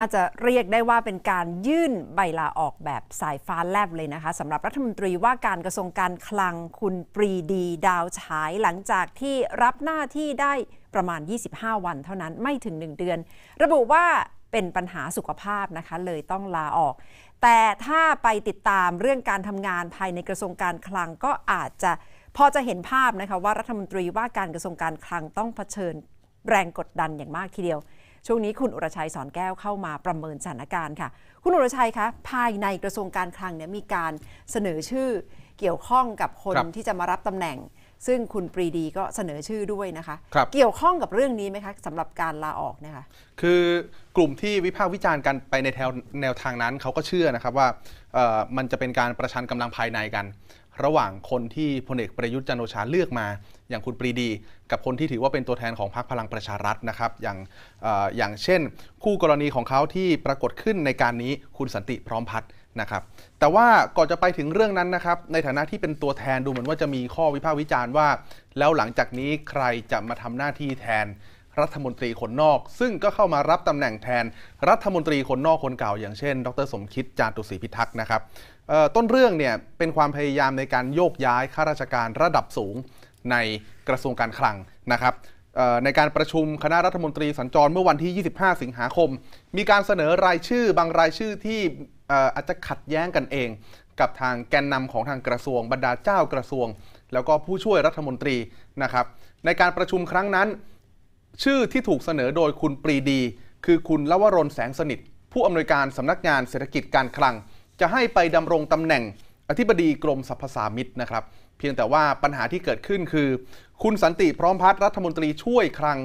อาจะเรียกได้ว่าเป็นการยื่นใบลาออกแบบสายฟ้าแลบเลยนะคะสำหรับรัฐมนตรีว่าการกระทรวงการคลังคุณปรีดีดาวฉาย หลังจากที่รับหน้าที่ได้ประมาณ 25 วันเท่านั้นไม่ถึง 1 เดือน ระบุว่าเป็นปัญหาสุขภาพนะคะเลยต้องลาออก แต่ถ้าไปติดตามเรื่องการทำงานภายในกระทรวงการคลังก็อาจจะพอจะเห็นภาพนะคะว่ารัฐมนตรีว่าการกระทรวงการคลังต้องเผชิญแรงกดดันอย่างมากทีเดียวช่วงนี้คุณอุรชัยสอนแก้วเข้ามาประเมินสถานการณ์ค่ะ คุณอุรชัยคะภายในกระทรวงการคลังเนี่ย มีการเสนอชื่อเกี่ยวข้องกับคนที่จะมารับตำแหน่งซึ่งคุณปรีดีก็เสนอชื่อด้วยนะคะคเกี่ยวข้องกับเรื่องนี้ไหมคะสำหรับการลาออกเนี่ยค่ะคือกลุ่มที่วิพากษ์วิจารณ์กันไปในแนวแนวทางนั้นเขาก็เชื่อนะครับว่ามันจะเป็นการประชันกำลังภายในกัน ระหว่างคนที่พลเอกประยุทธ์จันโอชาเลือกมา อย่างคุณปรีดีกับคนที่ถือว่าเป็นตัวแทนของพรรคพลังประชารัฐนะครับ อย่างออย่างเช่น คู่กรณีของเขาที่ปรากฏขึ้นในการนี้คุณสันติพร้อมพัฒน์นะครับแต่ว่าก่อนจะไปถึงเรื่องนั้นนะครับ ในฐานะที่เป็นตัวแทนดูเหมือนว่าจะมีข้อวิพากษ์วิจารณ์ว่า แล้วหลังจากนี้ใครจะมาทำหน้าที่แทนรัฐมนตรีคนนอก ซึ่งก็เข้ามารับตำแหน่งแทนรัฐมนตรีคนนอกคนเก่าอย่างเช่น ดรสมคิดจาตุศรีพิทักษ์นะครับต้นเรื่องเนี่ยเป็นความพยายามในการโยกย้ายข้าราชการระดับสูงในกระทรวงการคลังนะครับในการประชุมคณะรัฐมนตรีสัญจรเมื่อวันที่ 25 สิงหาคม มีการเสนอรายชื่อบางรายชื่อที่อาจจะขัดแย้งกันเองกับทางแกนนำของทางกระทรวง บรรดาเจ้ากระทรวง แล้วก็ผู้ช่วยรัฐมนตรีนะครับ ในการประชุมครั้งนั้น ชื่อที่ถูกเสนอโดยคุณปรีดี คือคุณลวรนแสงสนิท ผู้อำนวยการสำนักงานเศรษฐกิจการคลัง จะให้ไปดำรงตำแหน่ง อธิบดีกรมสรรพสามิตนะครับ เพียงแต่ว่าปัญหาที่เกิดขึ้นคือ คุณสันติพร้อมพัฒน์รัฐมนตรีช่วยคลัง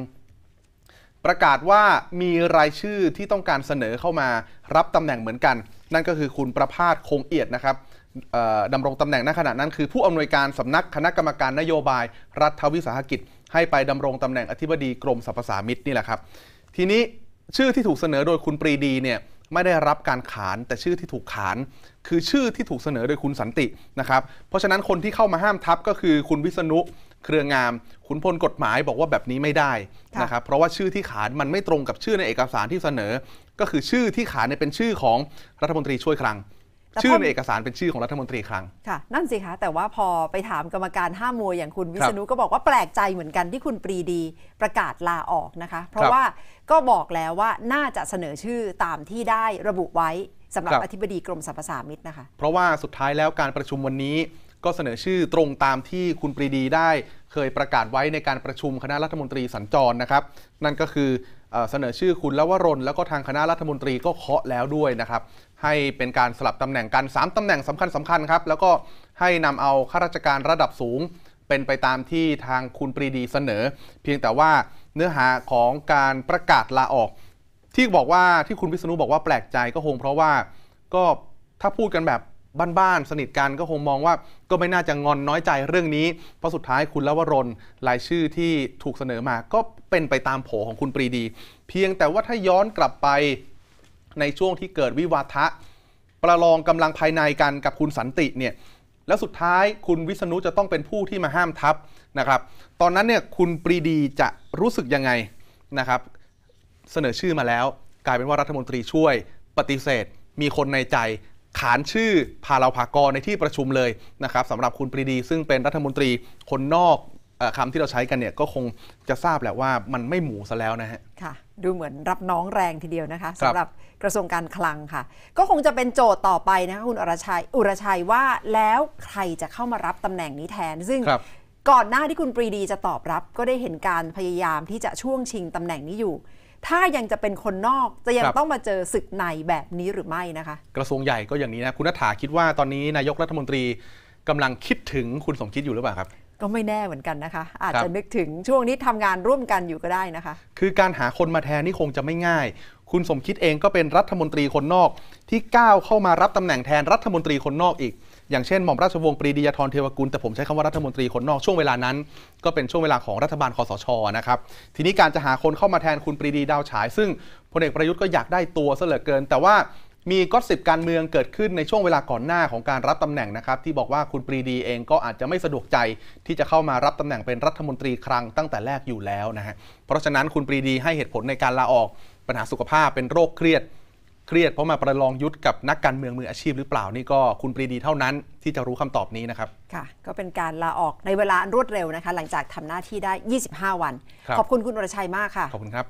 ประกาศว่ามีรายชื่อที่ต้องการเสนอเข้ามารับตำแหน่งเหมือนกัน นั่นก็คือคุณประพาสคงเอียดนะครับดำรงตำแหน่งณขณะนั้น คือผู้อำนวยการสำนักคณะกรรมการนโยบาย รัฐวิสาหกิจ ให้ไปดำรงตำแหน่งอธิบดีกรมสรรพสามิตนี่แหละครับทีนี้ชื่อที่ถูกเสนอโดยคุณปรีดีเนี่ยไม่ได้รับการขาน แต่ชื่อที่ถูกขาน คือชื่อที่ถูกเสนอโดยคุณสันตินะครับ เพราะฉะนั้นคนที่เข้ามาห้ามทับก็คือคุณวิษณุเครืองามขุนพลกฎหมายบอกว่าแบบนี้ไม่ได้นะครับเพราะว่าชื่อที่ขานมันไม่ตรงกับชื่อในเอกสารที่เสนอ ก็คือชื่อที่ขานเี่เป็นชื่อของรัฐมนตรีช่วยคลัง ชื่อในเอกสารเป็นชื่อของรัฐมนตรีคลังค่ะ นั่นสิคะแต่ว่าพอไปถามกรรมการห้ามวยอย่างคุณวิษณุ ก็บอกว่าแปลกใจเหมือนกันที่คุณปรีดีประกาศลาออกนะคะ เพราะว่าก็บอกแล้วว่าน่าจะเสนอชื่อตามที่ได้ระบุไว้สำหรับรบอธิบดีกรมสรรพสามิตนะคะ เพราะว่าสุดท้ายแล้วการประชุมวันนี้ก็เสนอชื่อตรงตามที่คุณปรีดีได้ เคยประกาศไว้ในการประชุมคณะรัฐมนตรีสัญจรนะครับนั่นก็คือเสนอชื่อคุณแล้วรนแล้วก็ทางคณะรัฐมนตรีก็เคาะแล้วด้วยนะครับ ให้เป็นการสลับตำแหน่งกัน3ตำแหน่งสำคัญสำคัญครับ แล้วก็ให้นำเอาข้าราชการระดับสูง เป็นไปตามที่ทางคุณปรีดีเสนอ เพียงแต่ว่าเนื้อหาของการประกาศลาออก ที่บอกว่าที่คุณวิษณุบอกว่าแปลกใจก็คงเพราะว่าก็ถ้าพูดกันแบบบ้านๆ สนิทกันก็คงมองว่าก็ไม่น่าจะงอนน้อยใจเรื่องนี้ เพราะสุดท้ายคุณลวรน รายชื่อที่ถูกเสนอมา ก็เป็นไปตามโผของคุณปรีดี เพียงแต่ว่าถ้าย้อนกลับไปในช่วงที่เกิดวิวาทะประลองกำลังภายในกัน กับคุณสันติเนี่ย แล้วสุดท้ายคุณวิษณุจะต้องเป็นผู้ที่มาห้ามทับนะครับ ตอนนั้นเนี่ยคุณปรีดีจะรู้สึกยังไงนะครับ เสนอชื่อมาแล้ว กลายเป็นว่ารัฐมนตรีช่วยปฏิเสธมีคนในใจขานชื่อพาเราภากรในที่ประชุมเลยนะครับสำหรับคุณปรีดี ซึ่งเป็นรัฐมนตรีคนนอกคำที่เราใช้กันเนี่ยก็คงจะทราบแหละว่ามันไม่หมูซะแล้วนะฮะ ค่ะ ดูเหมือนรับน้องแรงทีเดียวนะคะสำหรับกระทรวงการคลังค่ะ ก็คงจะเป็นโจทย์ต่อไปนะคะคุณอรชัย อุรชัยว่าแล้วใครจะเข้ามารับตำแหน่งนี้แทนซึ่งก่อนหน้าที่คุณปรีดีจะตอบรับก็ได้เห็นการพยายามที่จะช่วงชิงตำแหน่งนี้อยู่ถ้ายังจะเป็นคนนอกจะยังต้องมาเจอศึกในแบบนี้หรือไม่นะคะ กระทรวงใหญ่ก็อย่างนี้นะคุณนัฐาคิดว่าตอนนี้นายกรัฐมนตรีกำลังคิดถึงคุณสมคิดอยู่หรือเปล่าครับ ก็ไม่แน่เหมือนกันนะคะ อาจจะนึกถึงช่วงนี้ทำงานร่วมกันอยู่ก็ได้นะคะ คือการหาคนมาแทนนี่คงจะไม่ง่ายคุณสมคิดเองก็เป็นรัฐมนตรีคนนอกที่ก้าวเข้ามารับตำแหน่งแทนรัฐมนตรีคนนอกอีก อย่างเช่นหม่อมราชวงศ์ปรีดียธรเทวกุลแต่ผมใช้คำว่ารัฐมนตรีคนนอกช่วงเวลานั้นก็เป็นช่วงเวลาของรัฐบาลคอสชนะครับ ทีนี้การจะหาคนเข้ามาแทนคุณปรีดีดาวฉาย ซึ่งพลเอกประยุทธ์ก็อยากได้ตัวซะเหลือเกิน แต่ว่ามีก็สิบการเมืองเกิดขึ้นในช่วงเวลาก่อนหน้าของการรับตำแหน่งนะครับที่บอกว่าคุณปรีดีเองก็อาจจะไม่สะดวกใจที่จะเข้ามารับตำแหน่งเป็นรัฐมนตรีครั้งตั้งแต่แรกอยู่แล้วนะฮะ เพราะฉะนั้นคุณปรีดีให้เหตุผลในการลาออกปัญหาสุขภาพเป็นโรคเครียดเครียด เพราะมาประลองยุทธ์กับนักการเมืองมืออาชีพหรือเปล่านี่ก็คุณปรีดีเท่านั้น ที่จะรู้คำตอบนี้นะครับ ค่ะ ก็เป็นการลาออกในเวลารวดเร็วนะคะ หลังจากทำหน้าที่ได้ 25 วัน ขอบคุณคุณอรชัยมากค่ะ ขอบคุณครับ